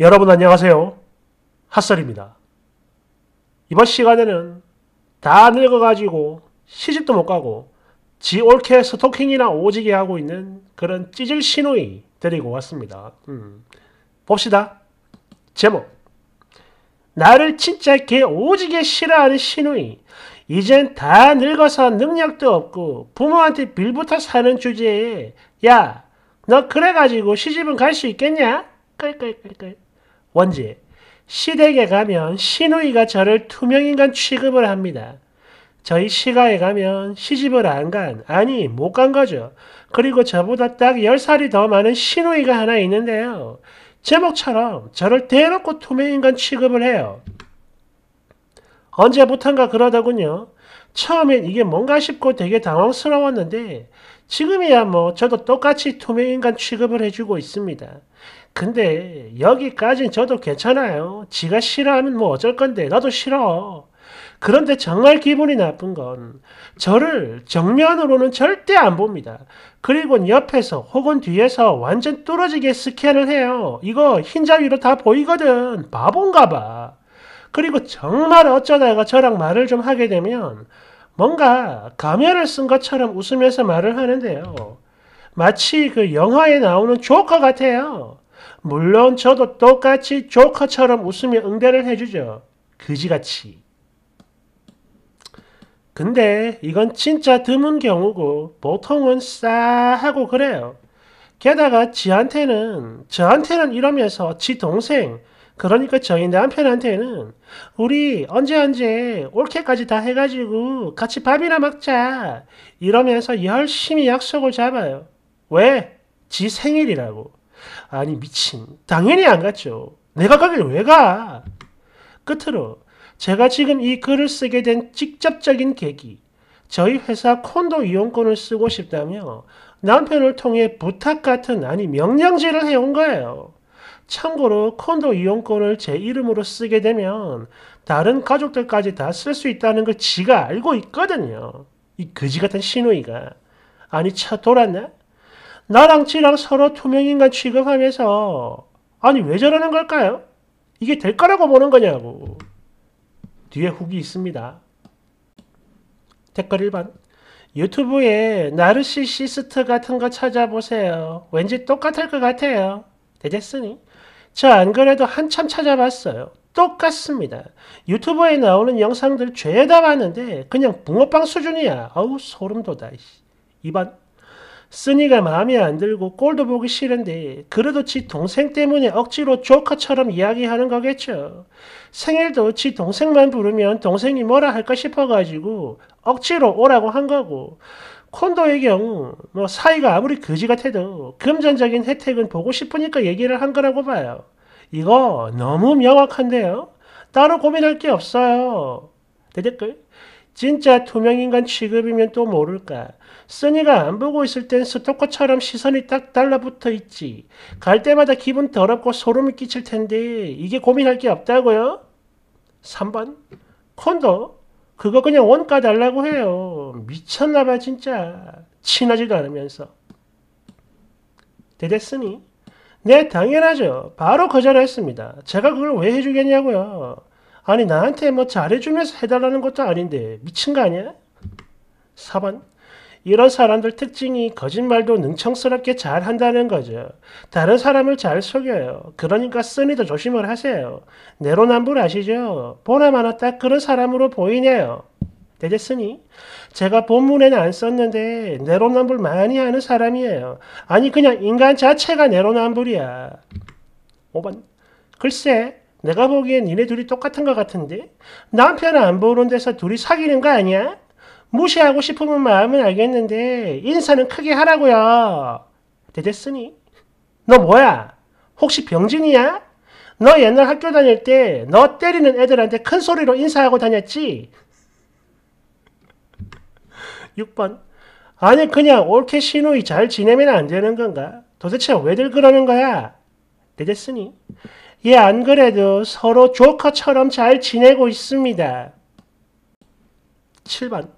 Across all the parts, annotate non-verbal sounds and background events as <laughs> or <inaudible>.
여러분 안녕하세요. 핫설입니다. 이번 시간에는 다 늙어가지고 시집도 못 가고 지 옳게 스토킹이나 오지게 하고 있는 그런 찌질 시누이 데리고 왔습니다. 음. 봅시다. 제목 나를 진짜 개 오지게 싫어하는 시누이 이젠 다 늙어서 능력도 없고 부모한테 빌부터 사는 주제에 야너 그래가지고 시집은 갈 수 있겠냐? 끌끌끌끌 원지, 시댁에 가면 시누이가 저를 투명인간 취급을 합니다. 저희 시가에 가면 시집을 안 간, 아니, 못 간 거죠. 그리고 저보다 딱 10살이 더 많은 시누이가 하나 있는데요. 제목처럼 저를 대놓고 투명인간 취급을 해요. 언제부턴가 그러더군요. 처음엔 이게 뭔가 싶고 되게 당황스러웠는데 지금이야 뭐 저도 똑같이 투명인간 취급을 해주고 있습니다. 근데 여기까진 저도 괜찮아요. 지가 싫어하면 뭐 어쩔 건데 나도 싫어. 그런데 정말 기분이 나쁜 건 저를 정면으로는 절대 안 봅니다. 그리고 옆에서 혹은 뒤에서 완전 뚫어지게 스캔을 해요. 이거 흰자위로 다 보이거든. 바본가 봐. 그리고 정말 어쩌다가 저랑 말을 좀 하게 되면 뭔가 가면을 쓴 것처럼 웃으면서 말을 하는데요. 마치 그 영화에 나오는 조커 같아요. 물론 저도 똑같이 조커처럼 웃으며 응대를 해주죠. 그지같이. 근데 이건 진짜 드문 경우고 보통은 싸하고 그래요. 게다가 지한테는 저한테는 이러면서 지 동생 그러니까 저희 남편한테는 우리 언제 언제 올케까지 다 해가지고 같이 밥이나 먹자 이러면서 열심히 약속을 잡아요. 왜? 지 생일이라고. 아니 미친 당연히 안 갔죠. 내가 가길 왜 가? 끝으로 제가 지금 이 글을 쓰게 된 직접적인 계기 저희 회사 콘도 이용권을 쓰고 싶다며 남편을 통해 부탁 같은 아니 명령제를 해온 거예요. 참고로 콘도 이용권을 제 이름으로 쓰게 되면 다른 가족들까지 다 쓸 수 있다는 걸 지가 알고 있거든요. 이 거지 같은 신우이가 아니 차 돌았나? 나랑 지랑 서로 투명인간 취급하면서 아니 왜 저러는 걸까요? 이게 될 거라고 보는 거냐고. 뒤에 후기 있습니다. 댓글 1번 유튜브에 나르시시스트 같은 거 찾아보세요. 왠지 똑같을 것 같아요. 대겠으니저 안 그래도 한참 찾아봤어요. 똑같습니다. 유튜브에 나오는 영상들 죄다 봤는데 그냥 붕어빵 수준이야. 아우 소름 돋아. 2번 쓰니가 마음에 안 들고 꼴도 보기 싫은데 그래도 지 동생 때문에 억지로 조카처럼 이야기하는 거겠죠. 생일도 지 동생만 부르면 동생이 뭐라 할까 싶어가지고 억지로 오라고 한 거고 콘도의 경우 뭐 사이가 아무리 거지 같아도 금전적인 혜택은 보고 싶으니까 얘기를 한 거라고 봐요. 이거 너무 명확한데요. 따로 고민할 게 없어요. 대댓글 진짜 투명인간 취급이면 또 모를까. 써니가 안 보고 있을 땐 스토커처럼 시선이 딱 달라붙어 있지. 갈 때마다 기분 더럽고 소름이 끼칠 텐데 이게 고민할 게 없다고요? 3번 콘도 그거 그냥 원가 달라고 해요. 미쳤나봐 진짜. 친하지도 않으면서. 대대으니네 당연하죠. 바로 거절했습니다. 제가 그걸 왜 해주겠냐고요. 아니 나한테 뭐 잘해주면서 해달라는 것도 아닌데 미친 거 아니야? 4번 이런 사람들 특징이 거짓말도 능청스럽게 잘 한다는 거죠. 다른 사람을 잘 속여요. 그러니까 쓰니도 조심을 하세요. 내로남불 아시죠? 보나마나 딱 그런 사람으로 보이네요. 되겠으니? 제가 본문에는 안 썼는데 내로남불 많이 하는 사람이에요. 아니 그냥 인간 자체가 내로남불이야. 5번 글쎄 내가 보기엔 니네 둘이 똑같은 것 같은데? 남편 은안 보는 데서 둘이 사귀는 거 아니야? 무시하고 싶으면 마음은 알겠는데 인사는 크게 하라고요. 대으니너 뭐야? 혹시 병진이야? 너 옛날 학교 다닐 때 너 때리는 애들한테 큰 소리로 인사하고 다녔지? 6번 아니 그냥 올케 신우이 잘 지내면 안 되는 건가? 도대체 왜들 그러는 거야? 대으니 예, 안 그래도 서로 조커처럼 잘 지내고 있습니다. 7번.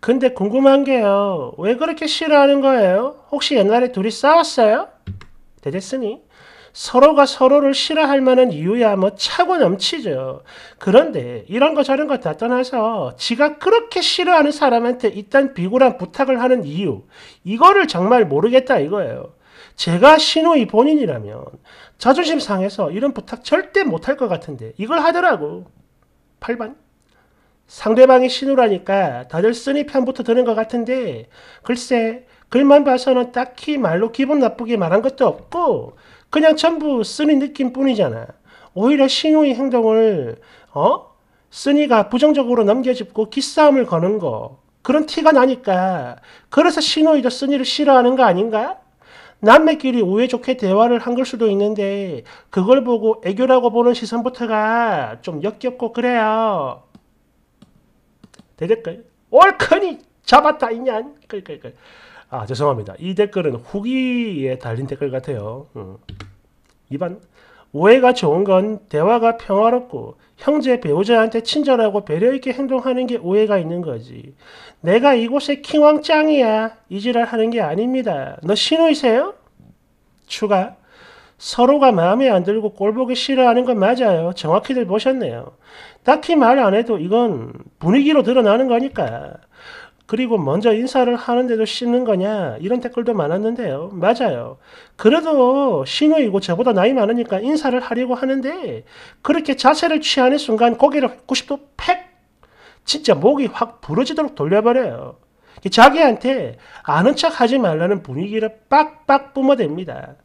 근데 궁금한 게요. 왜 그렇게 싫어하는 거예요? 혹시 옛날에 둘이 싸웠어요? 대댔으니 서로가 서로를 싫어할 만한 이유야 뭐 차고 넘치죠. 그런데 이런 거 저런 거 다 떠나서 지가 그렇게 싫어하는 사람한테 일단 비굴한 부탁을 하는 이유 이거를 정말 모르겠다 이거예요. 제가 신우이 본인이라면 자존심 상해서 이런 부탁 절대 못할 것 같은데 이걸 하더라고. 8반? 상대방이 신우라니까 다들 쓰니 편부터 드는 것 같은데 글쎄 글만 봐서는 딱히 말로 기분 나쁘게 말한 것도 없고 그냥 전부 쓰니 느낌뿐이잖아. 오히려 신우의 행동을 어? 쓰니가 부정적으로 넘겨짚고 기싸움을 거는 거 그런 티가 나니까 그래서 신우이도 쓰니를 싫어하는 거 아닌가? 남매끼리 우애 좋게 대화를 한 걸 수도 있는데 그걸 보고 애교라고 보는 시선부터가 좀 역겹고 그래요. 대댓글 올커니 잡았다 이년 끌끌끌 아 죄송합니다 이 댓글은 후기에 달린 댓글 같아요 음. 이반 오해가 좋은 건 대화가 평화롭고 형제 배우자한테 친절하고 배려있게 행동하는 게 오해가 있는 거지. 내가 이곳의 킹왕 짱이야. 이지랄 하는 게 아닙니다. 너 신우이세요? 추가. 서로가 마음에 안 들고 꼴보기 싫어하는 건 맞아요. 정확히들 보셨네요. 딱히 말 안 해도 이건 분위기로 드러나는 거니까. 그리고 먼저 인사를 하는데도 씹는 거냐 이런 댓글도 많았는데요. 맞아요. 그래도 신우이고 저보다 나이 많으니까 인사를 하려고 하는데 그렇게 자세를 취하는 순간 고개를 90도 팩 진짜 목이 확 부러지도록 돌려버려요. 자기한테 아는 척 하지 말라는 분위기를 빡빡 뿜어댑니다.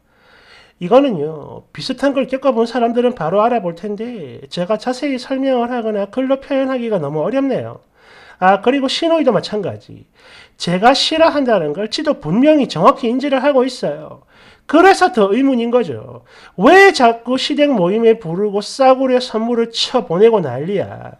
이거는요, 비슷한 걸 겪어본 사람들은 바로 알아볼 텐데, 제가 자세히 설명을 하거나 글로 표현하기가 너무 어렵네요. 아, 그리고 신호위도 마찬가지. 제가 싫어한다는 걸 지도 분명히 정확히 인지를 하고 있어요. 그래서 더 의문인 거죠. 왜 자꾸 시댁 모임에 부르고 싸구려 선물을 쳐 보내고 난리야.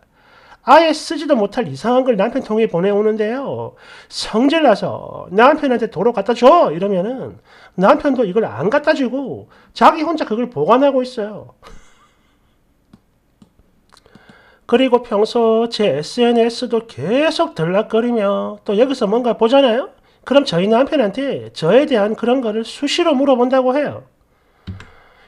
아예 쓰지도 못할 이상한 걸 남편 통해 보내오는데요. 성질나서 남편한테 도로 갖다 줘! 이러면은 남편도 이걸 안 갖다 주고 자기 혼자 그걸 보관하고 있어요. 그리고 평소 제 SNS도 계속 들락거리며 또 여기서 뭔가 보잖아요? 그럼 저희 남편한테 저에 대한 그런 거를 수시로 물어본다고 해요.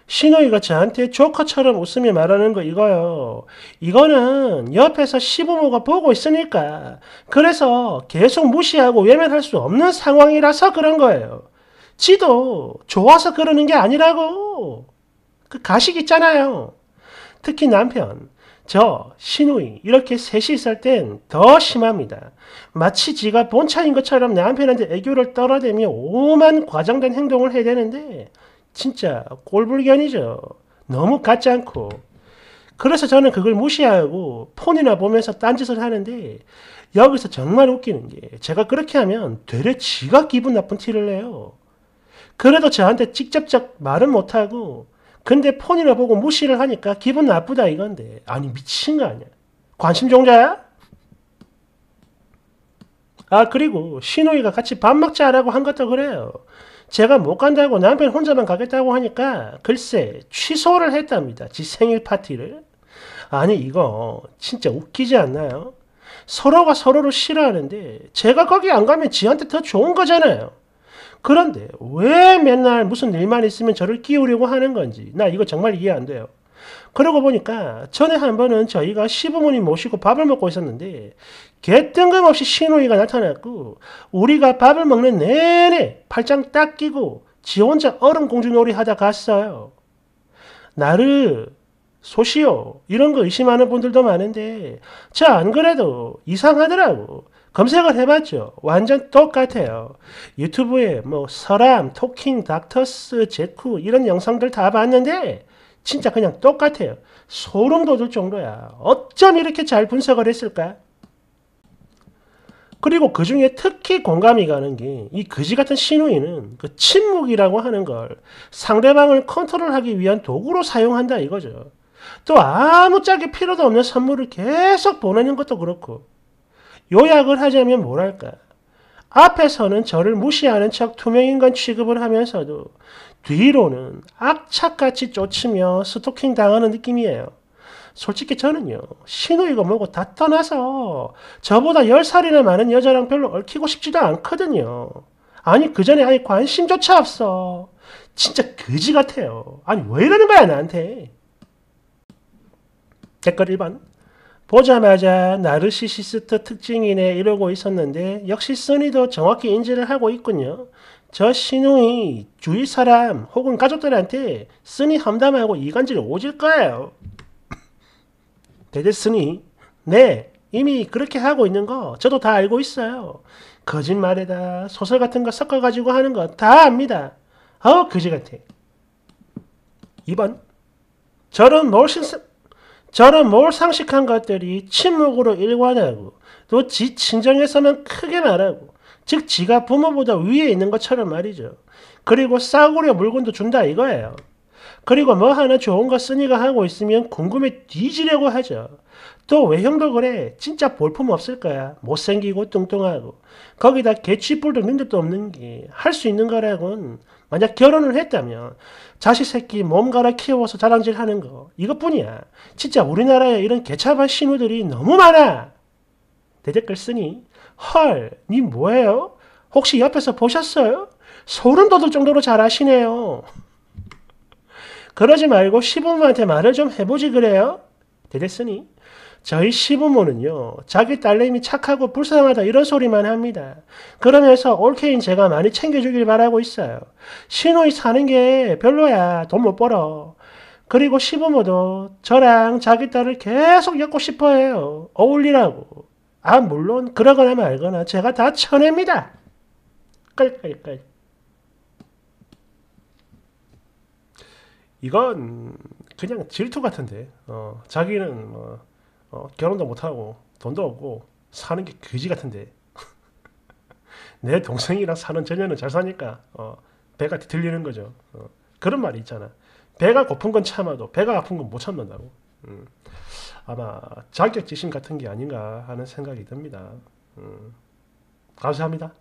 신우이가 저한테 조커처럼 웃으며 말하는 거 이거요. 이거는 옆에서 시부모가 보고 있으니까 그래서 계속 무시하고 외면할 수 없는 상황이라서 그런 거예요. 지도 좋아서 그러는 게 아니라고. 그 가식 있잖아요. 특히 남편. 저, 신우이 이렇게 셋이 있을 땐 더 심합니다. 마치 지가 본차인 것처럼 남편한테 애교를 떨어대며 오만 과장된 행동을 해대는데 진짜 꼴불견이죠. 너무 같지 않고. 그래서 저는 그걸 무시하고 폰이나 보면서 딴짓을 하는데 여기서 정말 웃기는 게 제가 그렇게 하면 되려 지가 기분 나쁜 티를 내요. 그래도 저한테 직접적 말은 못하고 근데 폰이나 보고 무시를 하니까 기분 나쁘다 이건데. 아니, 미친 거 아니야. 관심 종자야? 아, 그리고 신우이가 같이 밥 먹자라고 한 것도 그래요. 제가 못 간다고 남편 혼자만 가겠다고 하니까 글쎄 취소를 했답니다. 지 생일 파티를. 아니 이거 진짜 웃기지 않나요? 서로가 서로를 싫어하는데 제가 거기 안 가면 지한테 더 좋은 거잖아요. 그런데 왜 맨날 무슨 일만 있으면 저를 끼우려고 하는 건지 나 이거 정말 이해 안 돼요. 그러고 보니까 전에 한 번은 저희가 시부모님 모시고 밥을 먹고 있었는데 개뜬금없이 시누이가 나타났고 우리가 밥을 먹는 내내 팔짱 딱 끼고 지 혼자 얼음 공주놀이 하다 갔어요. 나를 소시오 이런 거 의심하는 분들도 많은데 저 안 그래도 이상하더라고. 검색을 해봤죠. 완전 똑같아요. 유튜브에 뭐 서람, 토킹, 닥터스, 제쿠 이런 영상들 다 봤는데 진짜 그냥 똑같아요. 소름 돋을 정도야. 어쩜 이렇게 잘 분석을 했을까? 그리고 그 중에 특히 공감이 가는 게 이 거지 같은 신우이는 그 침묵이라고 하는 걸 상대방을 컨트롤하기 위한 도구로 사용한다 이거죠. 또 아무 짝에 필요도 없는 선물을 계속 보내는 것도 그렇고 요약을 하자면 뭐랄까. 앞에서는 저를 무시하는 척 투명인간 취급을 하면서도 뒤로는 악착같이 쫓으며 스토킹 당하는 느낌이에요. 솔직히 저는요, 신우이고 뭐고 다 떠나서 저보다 10살이나 많은 여자랑 별로 얽히고 싶지도 않거든요. 아니, 그 전에 아예 관심조차 없어. 진짜 거지 같아요. 아니, 왜 이러는 거야, 나한테. 댓글 1번. 보자마자 나르시시스트 특징이네 이러고 있었는데 역시 써니도 정확히 인지를 하고 있군요. 저 신우이 주위 사람 혹은 가족들한테 쓰니 험담하고 이간질 오질 거요 대대 쓰니 네 이미 그렇게 하고 있는 거 저도 다 알고 있어요. 거짓말에다 소설 같은 거 섞어가지고 하는 거 다 압니다. 어 그지 같아. 2번 저런 몰신스 저런 몰상식한 것들이 침묵으로 일관하고 또 지 친정에서만 크게 말하고 즉 지가 부모보다 위에 있는 것처럼 말이죠. 그리고 싸구려 물건도 준다 이거예요. 그리고 뭐 하나 좋은 거 쓰니가 하고 있으면 궁금해 뒤지려고 하죠. 또 외형도 그래. 진짜 볼품 없을 거야. 못생기고 뚱뚱하고. 거기다 개취뿔도 능력도 없는 게 할 수 있는 거라곤 만약 결혼을 했다면 자식 새끼 몸 갈아 키워서 자랑질하는 거 이것뿐이야. 진짜 우리나라에 이런 개차반 신우들이 너무 많아. 대댓글 쓰니 헐, 니 뭐예요? 혹시 옆에서 보셨어요? 소름 돋을 정도로 잘하시네요. 그러지 말고 시부모한테 말을 좀 해보지 그래요? 대댓으니 저희 시부모는요, 자기 딸내미 착하고 불쌍하다 이런 소리만 합니다. 그러면서 올케인 제가 많이 챙겨주길 바라고 있어요. 신호이 사는 게 별로야. 돈 못 벌어. 그리고 시부모도 저랑 자기 딸을 계속 엮고 싶어 해요. 어울리라고. 아, 물론, 그러거나 말거나 제가 다 쳐냅니다. 끌끌끌. 이건 그냥 질투 같은데. 어, 자기는 뭐 어, 결혼도 못하고 돈도 없고 사는 게 거지 같은데 <laughs> 내 동생이랑 사는 전녀는 잘 사니까 어, 배가 들리는 거죠. 어, 그런 말이 있잖아. 배가 고픈 건 참아도 배가 아픈 건 못 참는다고. 음, 아마 자격지심 같은 게 아닌가 하는 생각이 듭니다. 음, 감사합니다.